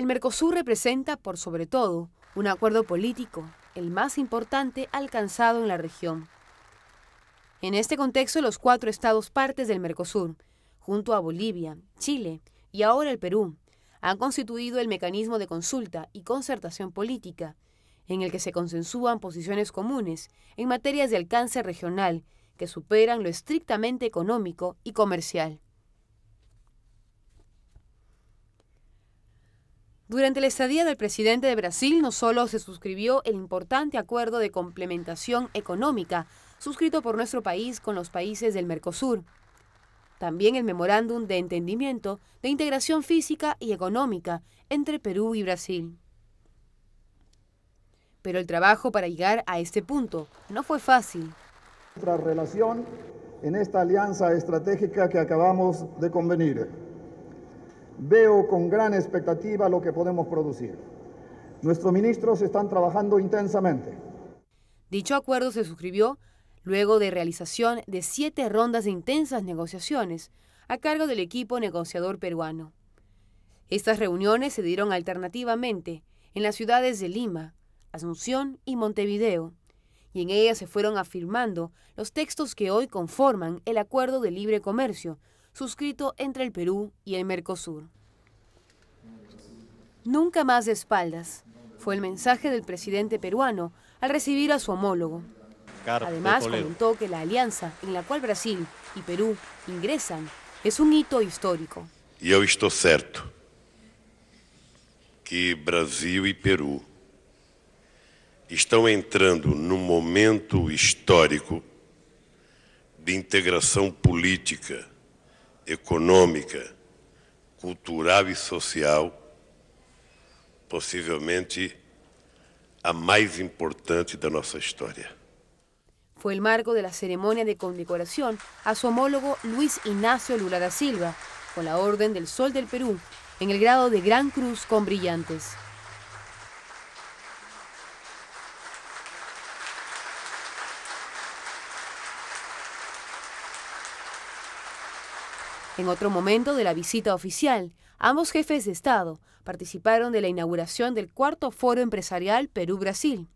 El Mercosur representa, por sobre todo, un acuerdo político, el más importante alcanzado en la región. En este contexto, los cuatro estados partes del Mercosur, junto a Bolivia, Chile y ahora el Perú, han constituido el mecanismo de consulta y concertación política, en el que se consensúan posiciones comunes en materias de alcance regional que superan lo estrictamente económico y comercial. Durante la estadía del presidente de Brasil no solo se suscribió el importante acuerdo de complementación económica suscrito por nuestro país con los países del Mercosur, también el memorándum de entendimiento de integración física y económica entre Perú y Brasil. Pero el trabajo para llegar a este punto no fue fácil. Nuestra relación en esta alianza estratégica que acabamos de convenir veo con gran expectativa lo que podemos producir. Nuestros ministros están trabajando intensamente. Dicho acuerdo se suscribió luego de realización de siete rondas de intensas negociaciones a cargo del equipo negociador peruano. Estas reuniones se dieron alternativamente en las ciudades de Lima, Asunción y Montevideo, y en ellas se fueron afirmando los textos que hoy conforman el Acuerdo de Libre Comercio suscrito entre el Perú y el Mercosur. Nunca más de espaldas, fue el mensaje del presidente peruano al recibir a su homólogo. Además, comentó que la alianza en la cual Brasil y Perú ingresan es un hito histórico. Y yo estoy cierto que Brasil y Perú ...están entrando en un momento histórico de integración política económica, cultural y e social, posiblemente a más importante de nuestra historia. Fue el marco de la ceremonia de condecoración a su homólogo Luis Ignacio Lula da Silva, con la Orden del Sol del Perú, en el grado de Gran Cruz con brillantes. En otro momento de la visita oficial, ambos jefes de Estado participaron de la inauguración del cuarto foro empresarial Perú-Brasil.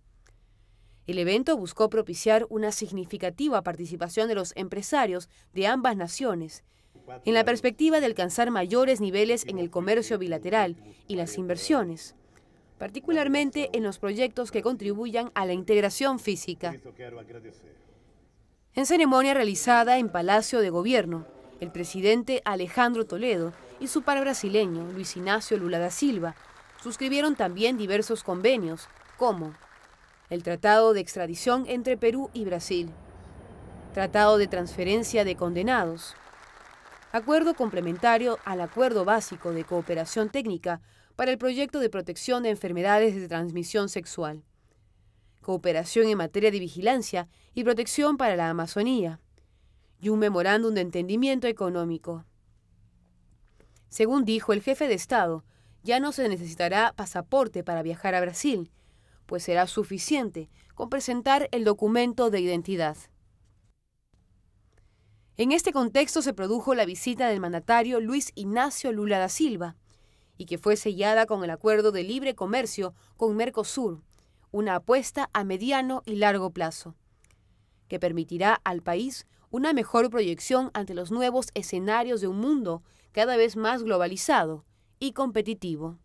El evento buscó propiciar una significativa participación de los empresarios de ambas naciones, en la perspectiva de alcanzar mayores niveles en el comercio bilateral y las inversiones, particularmente en los proyectos que contribuyan a la integración física. En ceremonia realizada en Palacio de Gobierno, el presidente Alejandro Toledo y su par brasileño Luis Ignacio Lula da Silva suscribieron también diversos convenios, como el Tratado de Extradición entre Perú y Brasil, Tratado de Transferencia de Condenados, Acuerdo complementario al Acuerdo Básico de Cooperación Técnica para el Proyecto de Protección de Enfermedades de Transmisión Sexual, Cooperación en materia de vigilancia y protección para la Amazonía, y un memorándum de entendimiento económico. Según dijo el jefe de Estado, ya no se necesitará pasaporte para viajar a Brasil, pues será suficiente con presentar el documento de identidad. En este contexto se produjo la visita del mandatario Luis Ignacio Lula da Silva, y que fue sellada con el acuerdo de libre comercio con Mercosur, una apuesta a mediano y largo plazo, que permitirá al país una mejor proyección ante los nuevos escenarios de un mundo cada vez más globalizado y competitivo.